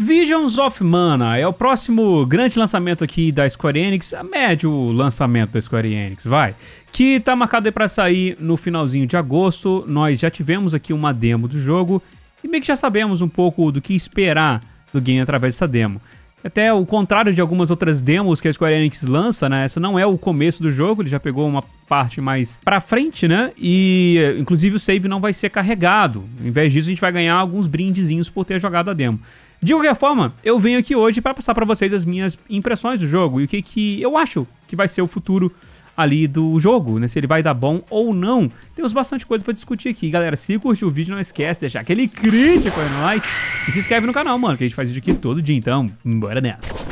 Visions of Mana é o próximo grande lançamento aqui da Square Enix, a médio lançamento da Square Enix, vai. Que tá marcado para sair no finalzinho de agosto. Nós já tivemos aqui uma demo do jogo e meio que já sabemos um pouco do que esperar do game através dessa demo. Até o contrário de algumas outras demos que a Square Enix lança, né? Essa não é o começo do jogo, ele já pegou uma parte mais pra frente, né? E inclusive o save não vai ser carregado. Em vez disso, a gente vai ganhar alguns brindezinhos por ter jogado a demo. De qualquer forma, eu venho aqui hoje para passar para vocês as minhas impressões do jogo e o que, que eu acho que vai ser o futuro ali do jogo, né? Se ele vai dar bom ou não. Temos bastante coisa para discutir aqui. Galera, se curtiu o vídeo, não esquece de deixar aquele crítico aí no like e se inscreve no canal, mano, que a gente faz vídeo aqui todo dia, então, bora nessa.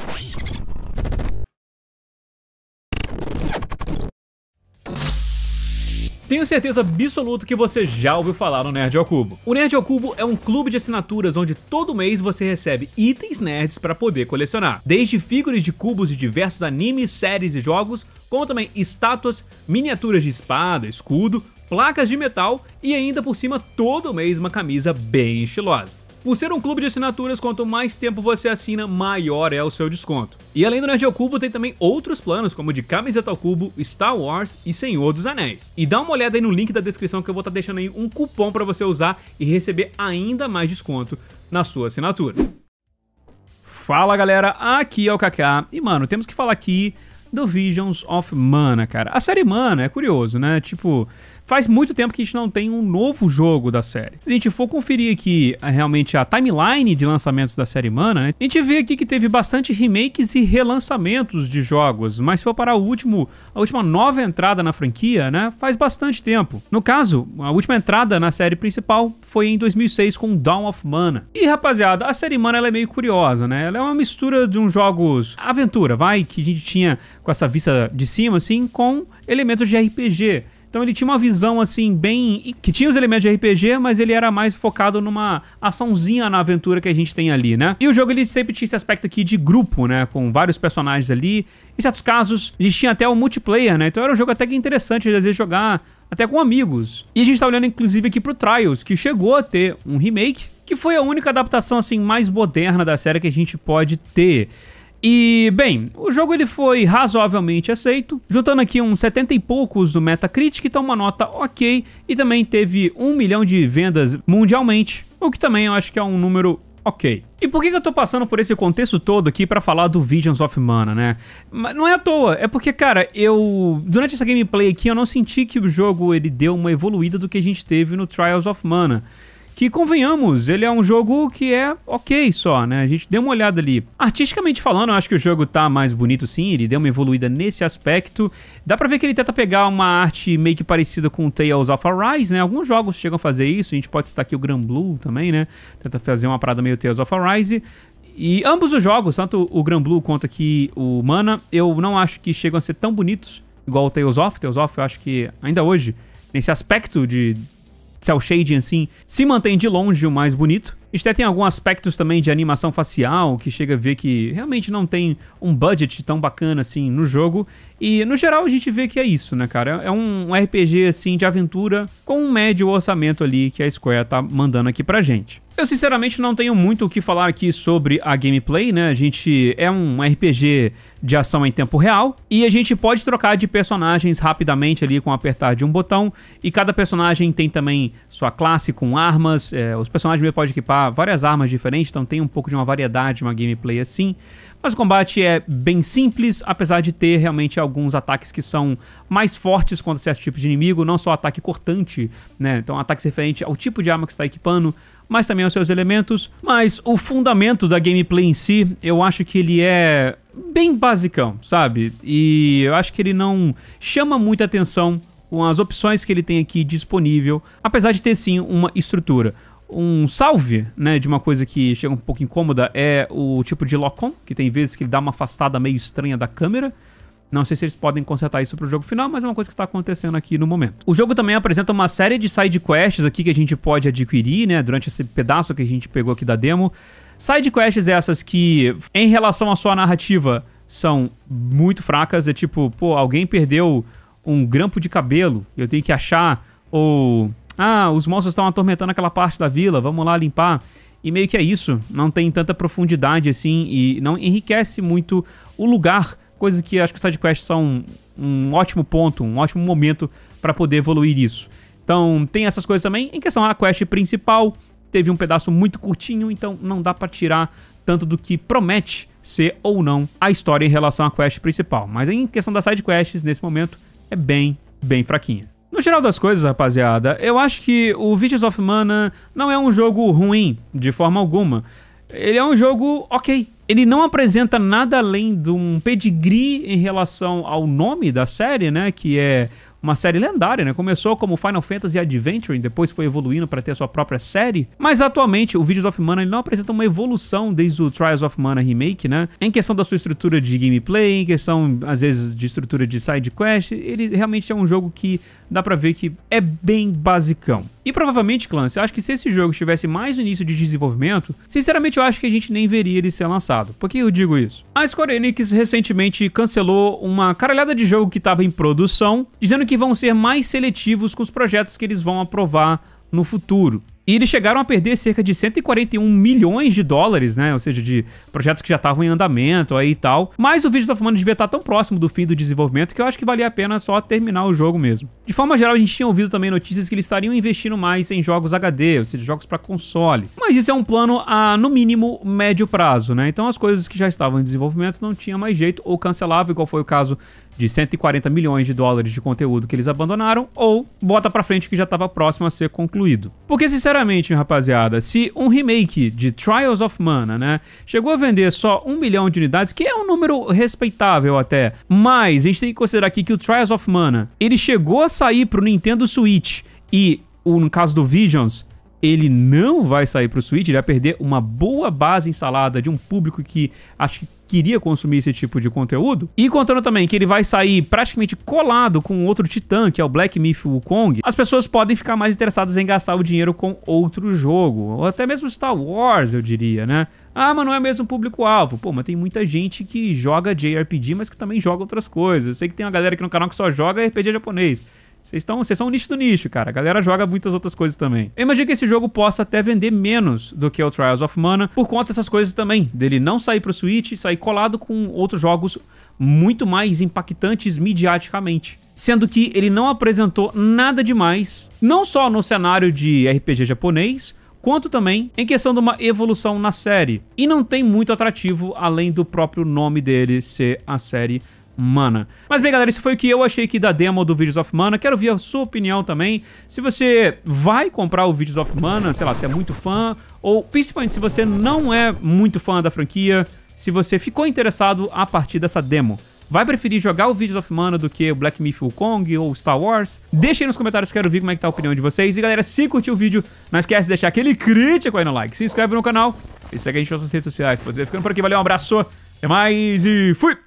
Tenho certeza absoluta que você já ouviu falar no Nerd ao Cubo. O Nerd ao Cubo é um clube de assinaturas onde todo mês você recebe itens nerds para poder colecionar, desde figuras de cubos de diversos animes, séries e jogos, como também estátuas, miniaturas de espada, escudo, placas de metal e ainda por cima todo mês uma camisa bem estilosa. Por ser um clube de assinaturas, quanto mais tempo você assina, maior é o seu desconto. E além do Nerd ao Cubo, tem também outros planos, como de Camiseta ao Cubo, Star Wars e Senhor dos Anéis. E dá uma olhada aí no link da descrição que eu vou estar tá deixando aí um cupom para você usar e receber ainda mais desconto na sua assinatura. Fala galera, aqui é o Kaká e mano, temos que falar aqui do Visions of Mana, cara. A série Mana é curioso, né? Tipo, faz muito tempo que a gente não tem um novo jogo da série. Se a gente for conferir aqui eh, realmente a timeline de lançamentos da série Mana, né? a gente vê aqui que teve bastante remakes e relançamentos de jogos, mas se for para o último, a última nova entrada na franquia, né, faz bastante tempo. No caso, a última entrada na série principal foi em 2006 com Dawn of Mana. E rapaziada, a série Mana ela é meio curiosa, né? Ela é uma mistura de uns jogos aventura, vai, que a gente tinha com essa vista de cima, assim, com elementos de RPG. Então ele tinha uma visão assim bem que tinha os elementos de RPG, mas ele era mais focado numa açãozinha na aventura que a gente tem ali, né? E o jogo ele sempre tinha esse aspecto aqui de grupo, né, com vários personagens ali. Em certos casos, a gente tinha até o multiplayer, né? Então era um jogo até que interessante às vezes jogar até com amigos. E a gente tá olhando inclusive aqui pro Trials, que chegou a ter um remake, que foi a única adaptação assim mais moderna da série que a gente pode ter. E, bem, o jogo ele foi razoavelmente aceito, juntando aqui uns 70 e poucos do Metacritic, então uma nota ok, e também teve um milhão de vendas mundialmente, o que também eu acho que é um número ok. E por que, que eu tô passando por esse contexto todo aqui para falar do Visions of Mana, né? Mas não é à toa, é porque, cara, eu... Durante essa gameplay aqui, eu não senti que o jogo, ele deu uma evoluída do que a gente teve no Trials of Mana que convenhamos, ele é um jogo que é ok só, né? A gente deu uma olhada ali. Artisticamente falando, eu acho que o jogo tá mais bonito sim, ele deu uma evoluída nesse aspecto. Dá pra ver que ele tenta pegar uma arte meio que parecida com Tales of Arise, né? Alguns jogos chegam a fazer isso, a gente pode citar aqui o Gran Blue também, né? Tenta fazer uma parada meio Tales of Arise. E ambos os jogos, tanto o Gran Blue quanto aqui o Mana, eu não acho que chegam a ser tão bonitos igual o Tales of. Tales of eu acho que ainda hoje, nesse aspecto de cel shading assim, se mantém de longe o mais bonito. Isto tem alguns aspectos também de animação facial que chega a ver que realmente não tem um budget tão bacana assim no jogo. E no geral a gente vê que é isso, né, cara? É um RPG assim de aventura com um médio orçamento ali que a Square tá mandando aqui pra gente. Eu sinceramente não tenho muito o que falar aqui sobre a gameplay, né? A gente é um RPG de ação em tempo real e a gente pode trocar de personagens rapidamente ali com apertar de um botão e cada personagem tem também sua classe com armas, é, os personagens podem equipar várias armas diferentes, então tem um pouco de uma variedade, uma gameplay assim. Mas o combate é bem simples, apesar de ter realmente alguns ataques que são mais fortes contra certo tipo de inimigo, não só ataque cortante, né? Então ataques referentes ao tipo de arma que está equipando, mas também aos seus elementos. Mas o fundamento da gameplay em si, eu acho que ele é bem basicão, sabe? E eu acho que ele não chama muita atenção com as opções que ele tem aqui disponível, apesar de ter sim uma estrutura. Um salve, né, de uma coisa que chega um pouco incômoda é o tipo de lock-on, que tem vezes que ele dá uma afastada meio estranha da câmera. Não sei se eles podem consertar isso pro jogo final, mas é uma coisa que está acontecendo aqui no momento. O jogo também apresenta uma série de side quests aqui que a gente pode adquirir, né, durante esse pedaço que a gente pegou aqui da demo. Side quests essas que, em relação à sua narrativa, são muito fracas. É tipo, pô, alguém perdeu um grampo de cabelo, eu tenho que achar, ou... Ah, os monstros estão atormentando aquela parte da vila, vamos lá limpar. E meio que é isso, não tem tanta profundidade assim e não enriquece muito o lugar coisa que acho que os sidequests são um, um ótimo ponto, um ótimo momento para poder evoluir isso. Então tem essas coisas também. Em questão à quest principal, teve um pedaço muito curtinho, então não dá para tirar tanto do que promete ser ou não a história em relação à quest principal. Mas em questão das side quests, nesse momento, é bem, bem fraquinha. No geral das coisas, rapaziada, eu acho que o Visions of Mana não é um jogo ruim, de forma alguma. Ele é um jogo ok, ele não apresenta nada além de um pedigree em relação ao nome da série, né? Que é uma série lendária, né? Começou como Final Fantasy Adventure, depois foi evoluindo para ter sua própria série, mas atualmente o Videos of Mana ele não apresenta uma evolução desde o Trials of Mana Remake, né? Em questão da sua estrutura de gameplay, em questão às vezes de estrutura de side quest, ele realmente é um jogo que dá pra ver que é bem basicão. E provavelmente, Clancy, acho que se esse jogo estivesse mais no início de desenvolvimento, sinceramente eu acho que a gente nem veria ele ser lançado. Por que eu digo isso? A Square Enix recentemente cancelou uma caralhada de jogo que estava em produção, dizendo que vão ser mais seletivos com os projetos que eles vão aprovar no futuro. E eles chegaram a perder cerca de 141 milhões de dólares, né? Ou seja, de projetos que já estavam em andamento aí e tal. Mas o Videos of Mana devia estar tão próximo do fim do desenvolvimento que eu acho que valia a pena só terminar o jogo mesmo. De forma geral, a gente tinha ouvido também notícias que eles estariam investindo mais em jogos HD, ou seja, jogos para console. Mas isso é um plano a, no mínimo, médio prazo, né? Então as coisas que já estavam em desenvolvimento não tinha mais jeito ou cancelava, igual foi o caso de 140 milhões de dólares de conteúdo que eles abandonaram, ou bota para frente que já estava próximo a ser concluído. Porque, sinceramente, Sinceramente, rapaziada, se um remake de Trials of Mana, né, chegou a vender só um milhão de unidades, que é um número respeitável até, mas a gente tem que considerar aqui que o Trials of Mana, ele chegou a sair pro Nintendo Switch e, no caso do Visions, ele não vai sair para o Switch, ele vai perder uma boa base instalada de um público que acho que queria consumir esse tipo de conteúdo. E contando também que ele vai sair praticamente colado com outro titã, que é o Black Myth Wukong, as pessoas podem ficar mais interessadas em gastar o dinheiro com outro jogo, ou até mesmo Star Wars, eu diria, né? Ah, mas não é mesmo público-alvo. Pô, mas tem muita gente que joga JRPG, mas que também joga outras coisas. Eu sei que tem uma galera aqui no canal que só joga RPG japonês. Vocês estão, vocês são o nicho do nicho, cara. A galera joga muitas outras coisas também. Eu imagino que esse jogo possa até vender menos do que o Trials of Mana por conta dessas coisas também, dele não sair pro Switch, sair colado com outros jogos muito mais impactantes midiaticamente. Sendo que ele não apresentou nada demais, não só no cenário de RPG japonês, quanto também em questão de uma evolução na série. E não tem muito atrativo além do próprio nome dele ser a série Mana. Mas bem, galera, isso foi o que eu achei aqui da demo do Videos of Mana. Quero ver a sua opinião também. Se você vai comprar o Videos of Mana, sei lá, se é muito fã, ou principalmente se você não é muito fã da franquia, se você ficou interessado a partir dessa demo. Vai preferir jogar o Videos of Mana do que o Black Myth Wukong ou Star Wars? Deixa aí nos comentários, quero ver como é que tá a opinião de vocês. E galera, se curtiu o vídeo, não esquece de deixar aquele crítico aí no like, se inscreve no canal e segue a gente nas nossas redes sociais. Pode ser ficando por aqui, valeu, um abraço, até mais e fui!